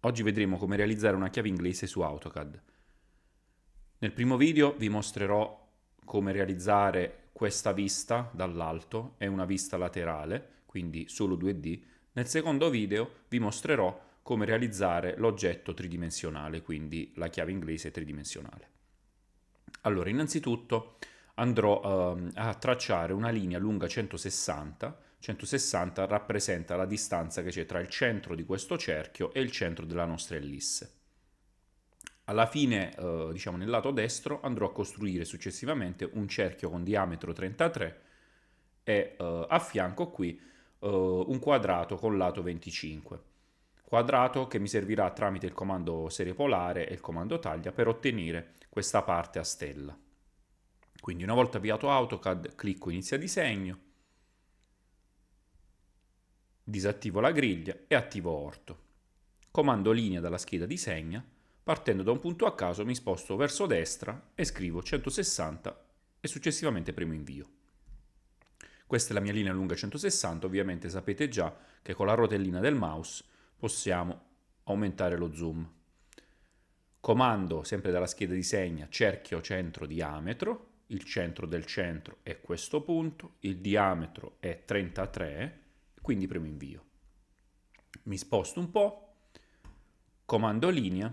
Oggi vedremo come realizzare una chiave inglese su AutoCAD. Nel primo video vi mostrerò come realizzare questa vista dall'alto, è una vista laterale, quindi solo 2D. Nel secondo video vi mostrerò come realizzare l'oggetto tridimensionale, quindi la chiave inglese tridimensionale. Allora, innanzitutto andrò um, a tracciare una linea lunga 160 160 rappresenta la distanza che c'è tra il centro di questo cerchio e il centro della nostra ellisse. Alla fine, eh, diciamo nel lato destro, andrò a costruire successivamente un cerchio con diametro 33 e eh, a fianco qui eh, un quadrato con lato 25. Quadrato che mi servirà tramite il comando serie polare e il comando taglia per ottenere questa parte a stella. Quindi una volta avviato AutoCAD clicco inizia disegno, Disattivo la griglia e attivo orto. Comando linea dalla scheda di segna, partendo da un punto a caso mi sposto verso destra e scrivo 160 e successivamente premo invio. Questa è la mia linea lunga 160, ovviamente sapete già che con la rotellina del mouse possiamo aumentare lo zoom. Comando sempre dalla scheda di segna cerchio centro diametro, il centro del centro è questo punto, il diametro è 33, quindi premo invio. Mi sposto un po', comando linea,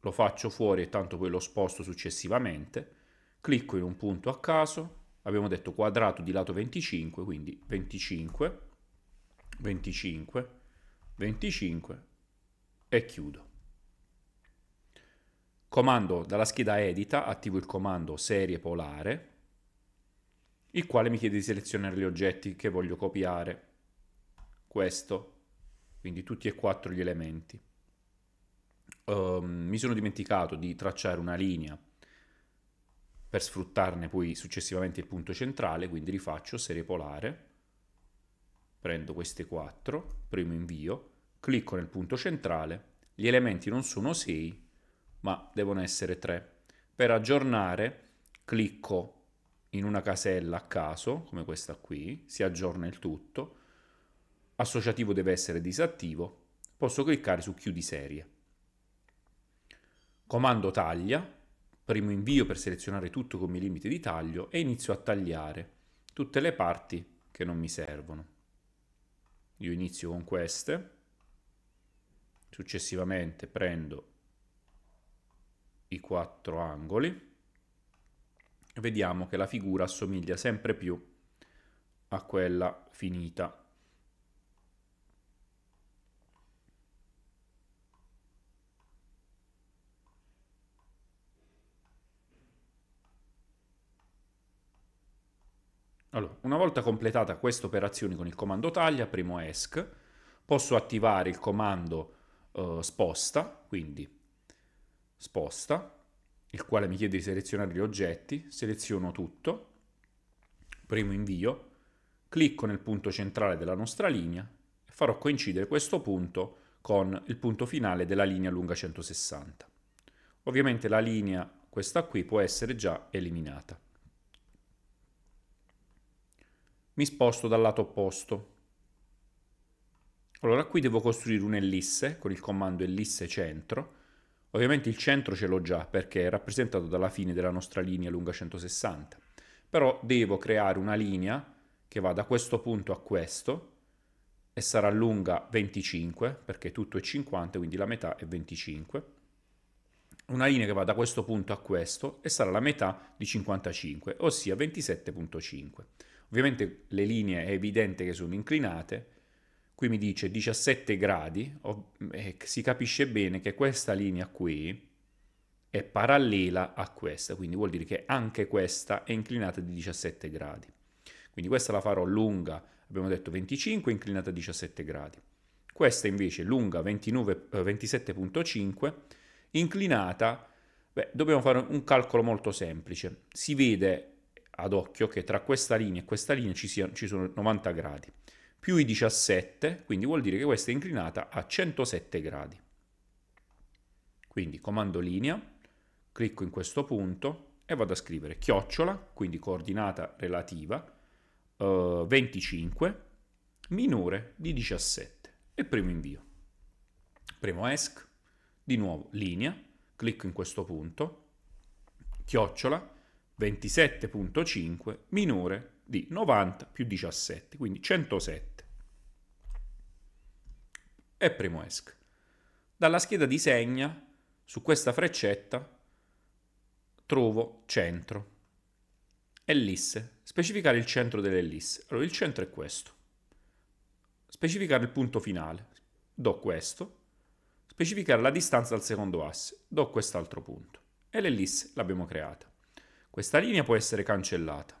lo faccio fuori e tanto poi lo sposto successivamente, clicco in un punto a caso, abbiamo detto quadrato di lato 25, quindi 25, 25, 25 e chiudo. Comando dalla scheda edita, attivo il comando serie polare, il quale mi chiede di selezionare gli oggetti che voglio copiare. Questo, quindi tutti e quattro gli elementi. Um, mi sono dimenticato di tracciare una linea per sfruttarne poi successivamente il punto centrale, quindi rifaccio serie polare, prendo queste quattro, primo invio, clicco nel punto centrale, gli elementi non sono 6 ma devono essere 3. Per aggiornare clicco in una casella a caso, come questa qui, si aggiorna il tutto, associativo deve essere disattivo, posso cliccare su chiudi serie. Comando taglia, primo invio per selezionare tutto come limite di taglio e inizio a tagliare tutte le parti che non mi servono. Io inizio con queste, successivamente prendo i quattro angoli, vediamo che la figura assomiglia sempre più a quella finita. Allora, una volta completata questa operazione con il comando taglia, primo ESC, posso attivare il comando eh, sposta, quindi sposta, il quale mi chiede di selezionare gli oggetti, seleziono tutto, premo invio, clicco nel punto centrale della nostra linea e farò coincidere questo punto con il punto finale della linea lunga 160. Ovviamente la linea, questa qui, può essere già eliminata. Mi sposto dal lato opposto. Allora qui devo costruire un'ellisse con il comando ellisse centro Ovviamente il centro ce l'ho già perché è rappresentato dalla fine della nostra linea lunga 160, però devo creare una linea che va da questo punto a questo e sarà lunga 25 perché tutto è 50 quindi la metà è 25 una linea che va da questo punto a questo e sarà la metà di 55 ossia 27.5 ovviamente le linee è evidente che sono inclinate qui mi dice 17 gradi, mm, eh, si capisce bene che questa linea qui è parallela a questa, quindi vuol dire che anche questa è inclinata di 17 gradi. Quindi questa la farò lunga, abbiamo detto 25, inclinata a 17 gradi. Questa invece lunga 27.5, eh, inclinata, beh, dobbiamo fare un calcolo molto semplice. Si vede ad occhio che tra questa linea e questa linea ci, sia, ci sono 90 gradi più i 17, quindi vuol dire che questa è inclinata a 107 gradi. Quindi comando linea, clicco in questo punto e vado a scrivere chiocciola, quindi coordinata relativa, eh, 25, minore di 17 e premo invio. Premo ESC, di nuovo linea, clicco in questo punto, chiocciola, 27.5 minore di 90 più 17, quindi 107. E primo ESC. Dalla scheda di segna, su questa freccetta, trovo centro. Ellisse. Specificare il centro dell'ellisse. Allora, il centro è questo. Specificare il punto finale. Do questo. Specificare la distanza al secondo asse. Do quest'altro punto. E l'ellisse l'abbiamo creata. Questa linea può essere cancellata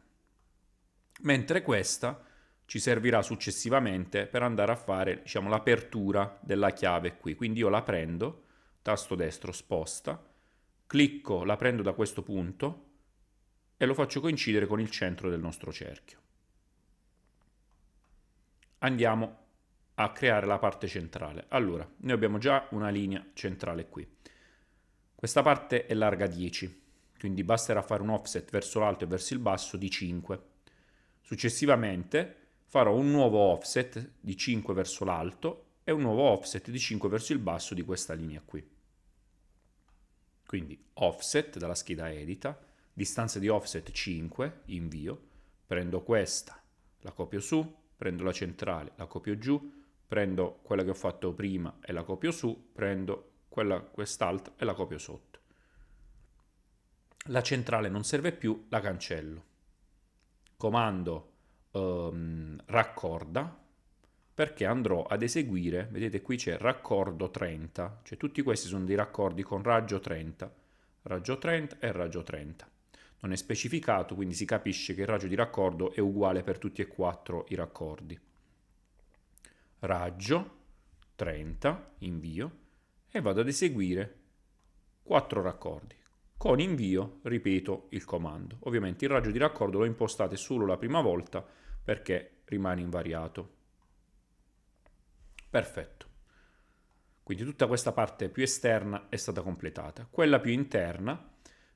mentre questa ci servirà successivamente per andare a fare diciamo, l'apertura della chiave qui. Quindi io la prendo, tasto destro sposta, clicco, la prendo da questo punto e lo faccio coincidere con il centro del nostro cerchio. Andiamo a creare la parte centrale. Allora, noi abbiamo già una linea centrale qui. Questa parte è larga 10, quindi basterà fare un offset verso l'alto e verso il basso di 5. Successivamente farò un nuovo offset di 5 verso l'alto e un nuovo offset di 5 verso il basso di questa linea qui. Quindi offset dalla scheda edita, distanza di offset 5, invio, prendo questa, la copio su, prendo la centrale, la copio giù, prendo quella che ho fatto prima e la copio su, prendo quest'altra e la copio sotto. La centrale non serve più, la cancello comando ehm, raccorda perché andrò ad eseguire, vedete qui c'è raccordo 30, cioè tutti questi sono dei raccordi con raggio 30, raggio 30 e raggio 30. Non è specificato, quindi si capisce che il raggio di raccordo è uguale per tutti e quattro i raccordi. Raggio 30, invio, e vado ad eseguire quattro raccordi con invio ripeto il comando. Ovviamente il raggio di raccordo lo impostate solo la prima volta perché rimane invariato. Perfetto. Quindi tutta questa parte più esterna è stata completata. Quella più interna,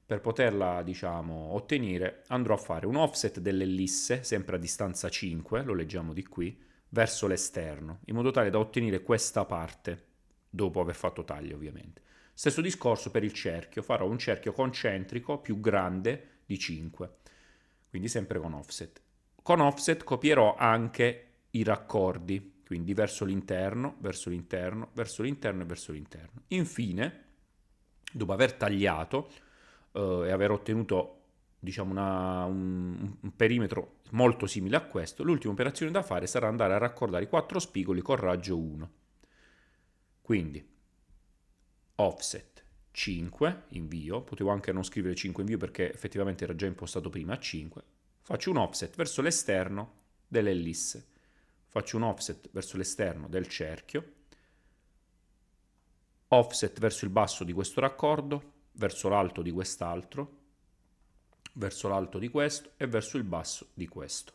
per poterla diciamo ottenere, andrò a fare un offset dell'ellisse, sempre a distanza 5, lo leggiamo di qui, verso l'esterno, in modo tale da ottenere questa parte, dopo aver fatto taglio ovviamente. Stesso discorso per il cerchio, farò un cerchio concentrico più grande di 5, quindi sempre con offset. Con offset copierò anche i raccordi, quindi verso l'interno, verso l'interno, verso l'interno e verso l'interno. Infine, dopo aver tagliato eh, e aver ottenuto diciamo una, un, un, perimetro molto simile a questo, l'ultima operazione da fare sarà andare a raccordare i quattro spigoli con raggio 1. Quindi offset 5 invio, potevo anche non scrivere 5 invio perché effettivamente era già impostato prima a 5, faccio un offset verso l'esterno dell'ellisse, faccio un offset verso l'esterno del cerchio, offset verso il basso di questo raccordo, verso l'alto di quest'altro, verso l'alto di questo e verso il basso di questo.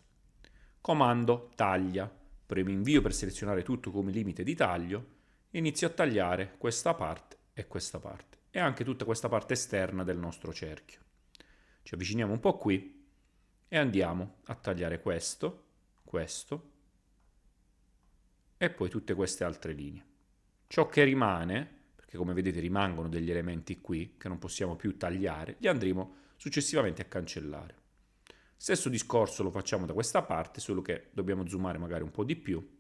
Comando taglia, premo invio per selezionare tutto come limite di taglio, inizio a tagliare questa parte e questa parte e anche tutta questa parte esterna del nostro cerchio. Ci avviciniamo un po' qui e andiamo a tagliare questo, questo e poi tutte queste altre linee. Ciò che rimane, perché come vedete rimangono degli elementi qui che non possiamo più tagliare, li andremo successivamente a cancellare. Stesso discorso lo facciamo da questa parte, solo che dobbiamo zoomare magari un po' di più.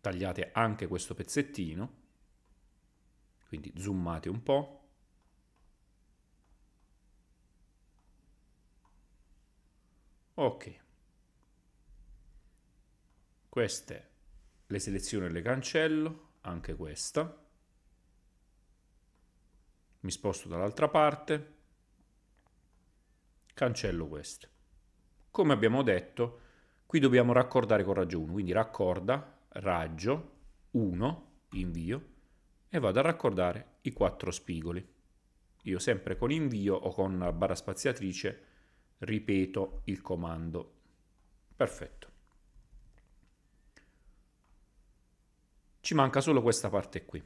Tagliate anche questo pezzettino quindi zoomate un po'. Ok. Queste le seleziono e le cancello, anche questa. Mi sposto dall'altra parte, cancello queste. Come abbiamo detto, qui dobbiamo raccordare con raggio 1, quindi raccorda, raggio, 1, invio, e vado a raccordare i quattro spigoli. Io sempre con invio o con la barra spaziatrice ripeto il comando. Perfetto. Ci manca solo questa parte qui.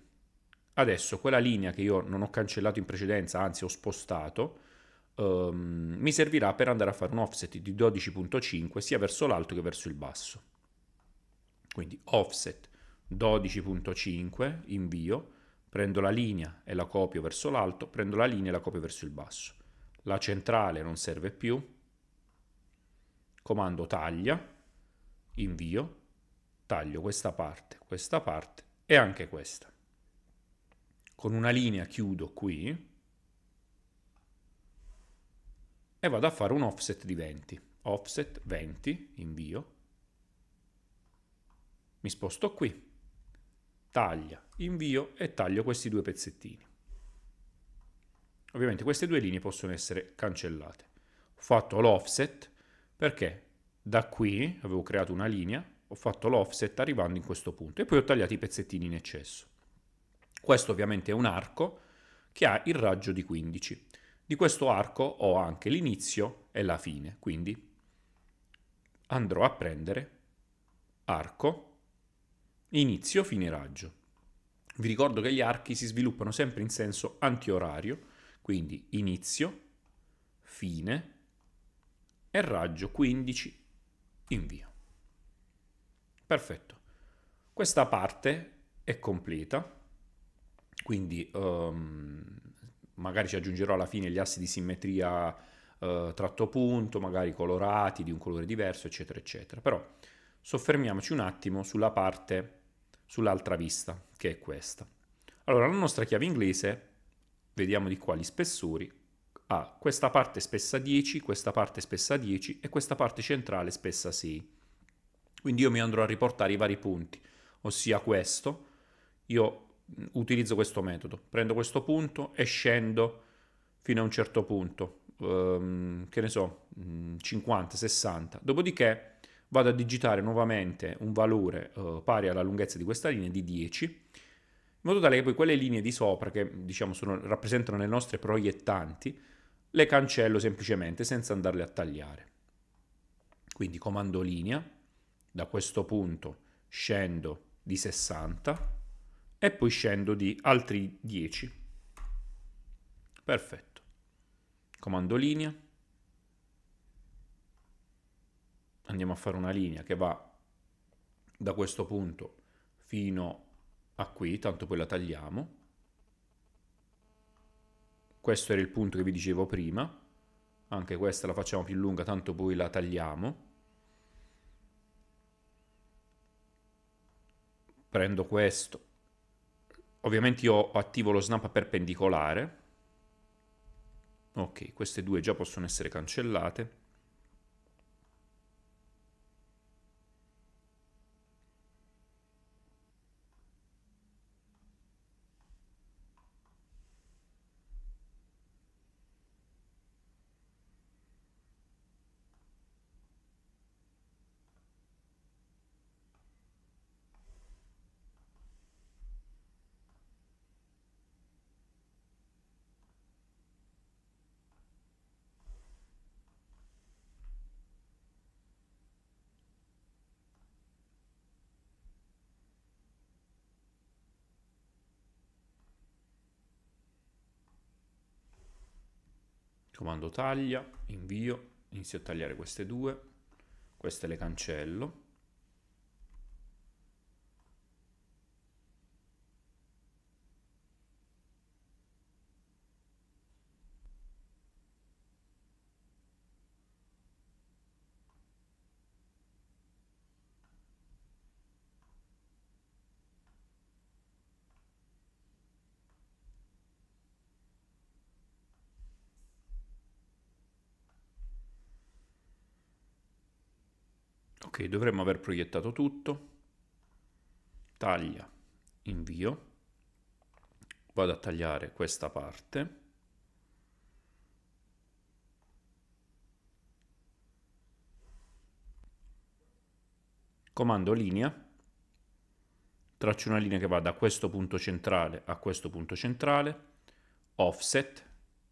Adesso quella linea che io non ho cancellato in precedenza, anzi ho spostato, ehm, mi servirà per andare a fare un offset di 12.5 sia verso l'alto che verso il basso. Quindi offset 12.5, invio, prendo la linea e la copio verso l'alto, prendo la linea e la copio verso il basso. La centrale non serve più, comando taglia, invio, taglio questa parte, questa parte e anche questa. Con una linea chiudo qui e vado a fare un offset di 20. Offset 20, invio, mi sposto qui, taglia, invio e taglio questi due pezzettini. Ovviamente queste due linee possono essere cancellate. Ho fatto l'offset perché da qui avevo creato una linea, ho fatto l'offset arrivando in questo punto e poi ho tagliato i pezzettini in eccesso. Questo ovviamente è un arco che ha il raggio di 15. Di questo arco ho anche l'inizio e la fine, quindi andrò a prendere arco inizio fine raggio. Vi ricordo che gli archi si sviluppano sempre in senso antiorario, quindi inizio, fine e raggio 15 invio. Perfetto. Questa parte è completa, quindi um, magari ci aggiungerò alla fine gli assi di simmetria uh, tratto punto, magari colorati di un colore diverso, eccetera, eccetera. Però soffermiamoci un attimo sulla parte sull'altra vista, che è questa. Allora, la nostra chiave inglese, vediamo di quali spessori, ha questa parte spessa 10, questa parte spessa 10 e questa parte centrale spessa 6. Quindi io mi andrò a riportare i vari punti, ossia questo, io mm, utilizzo questo metodo, prendo questo punto e scendo fino a un certo punto, um, che ne so, 50, mm, 60, dopodiché vado a digitare nuovamente un valore eh, pari alla lunghezza di questa linea di 10, in modo tale che poi quelle linee di sopra, che diciamo sono, rappresentano le nostre proiettanti, le cancello semplicemente senza andarle a tagliare. Quindi comando linea, da questo punto scendo di 60 e poi scendo di altri 10. Perfetto. Comando linea, andiamo a fare una linea che va da questo punto fino a qui, tanto poi la tagliamo. Questo era il punto che vi dicevo prima, anche questa la facciamo più lunga, tanto poi la tagliamo. Prendo questo, ovviamente io attivo lo snap perpendicolare, ok, queste due già possono essere cancellate comando taglia, invio, inizio a tagliare queste due, queste le cancello, dovremmo aver proiettato tutto taglia invio vado a tagliare questa parte comando linea traccio una linea che va da questo punto centrale a questo punto centrale offset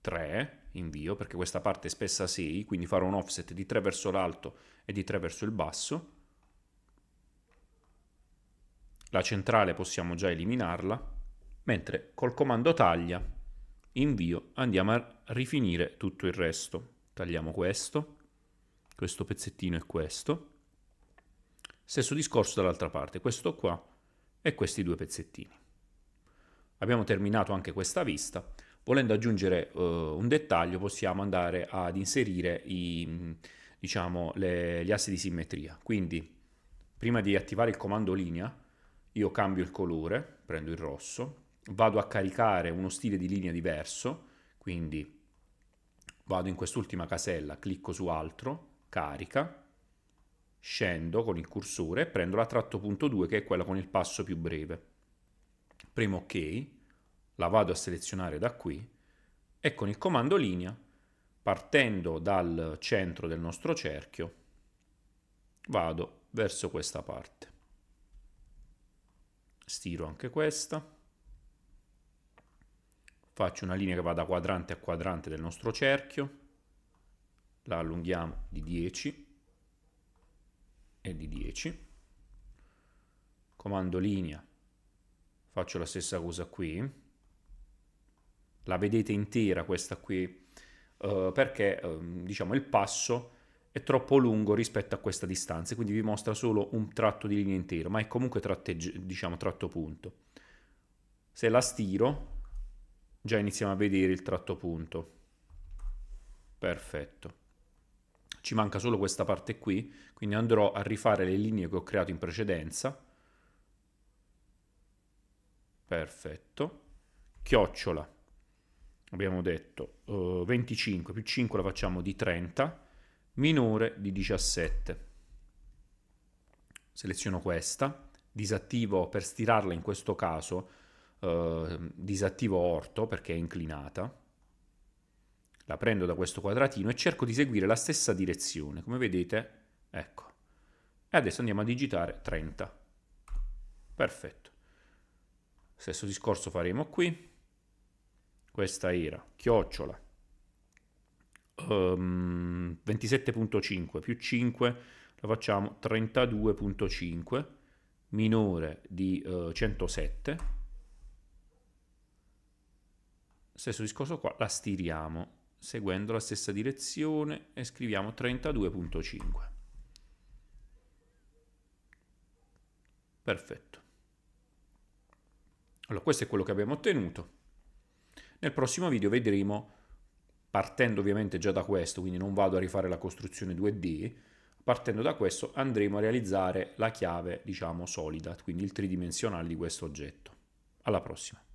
3 invio, perché questa parte è spessa 6, quindi farò un offset di 3 verso l'alto e di 3 verso il basso. La centrale possiamo già eliminarla, mentre col comando taglia, invio, andiamo a rifinire tutto il resto. Tagliamo questo, questo pezzettino e questo. Stesso discorso dall'altra parte, questo qua e questi due pezzettini. Abbiamo terminato anche questa vista. Volendo aggiungere uh, un dettaglio possiamo andare ad inserire i, diciamo, le, gli assi di simmetria. Quindi prima di attivare il comando linea io cambio il colore, prendo il rosso, vado a caricare uno stile di linea diverso, quindi vado in quest'ultima casella, clicco su altro, carica, scendo con il cursore e prendo la tratto punto 2 che è quella con il passo più breve. Premo ok, la vado a selezionare da qui e con il comando linea, partendo dal centro del nostro cerchio, vado verso questa parte. Stiro anche questa. Faccio una linea che va da quadrante a quadrante del nostro cerchio. La allunghiamo di 10 e di 10. Comando linea. Faccio la stessa cosa qui la vedete intera questa qui, eh, perché eh, diciamo il passo è troppo lungo rispetto a questa distanza, quindi vi mostra solo un tratto di linea intero, ma è comunque tratteggi- diciamo, tratto punto. Se la stiro, già iniziamo a vedere il tratto punto. Perfetto. Ci manca solo questa parte qui, quindi andrò a rifare le linee che ho creato in precedenza. Perfetto. Chiocciola abbiamo detto uh, eh, 25 più 5 la facciamo di 30 minore di 17 seleziono questa disattivo per stirarla in questo caso uh, disattivo orto perché è inclinata la prendo da questo quadratino e cerco di seguire la stessa direzione come vedete ecco e adesso andiamo a digitare 30 perfetto stesso discorso faremo qui questa era chiocciola um, ehm, 27.5 più 5 la facciamo 32.5 minore di uh, eh, 107 stesso discorso qua la stiriamo seguendo la stessa direzione e scriviamo 32.5 perfetto allora questo è quello che abbiamo ottenuto nel prossimo video vedremo, partendo ovviamente già da questo, quindi non vado a rifare la costruzione 2D, partendo da questo andremo a realizzare la chiave, diciamo, solida, quindi il tridimensionale di questo oggetto. Alla prossima!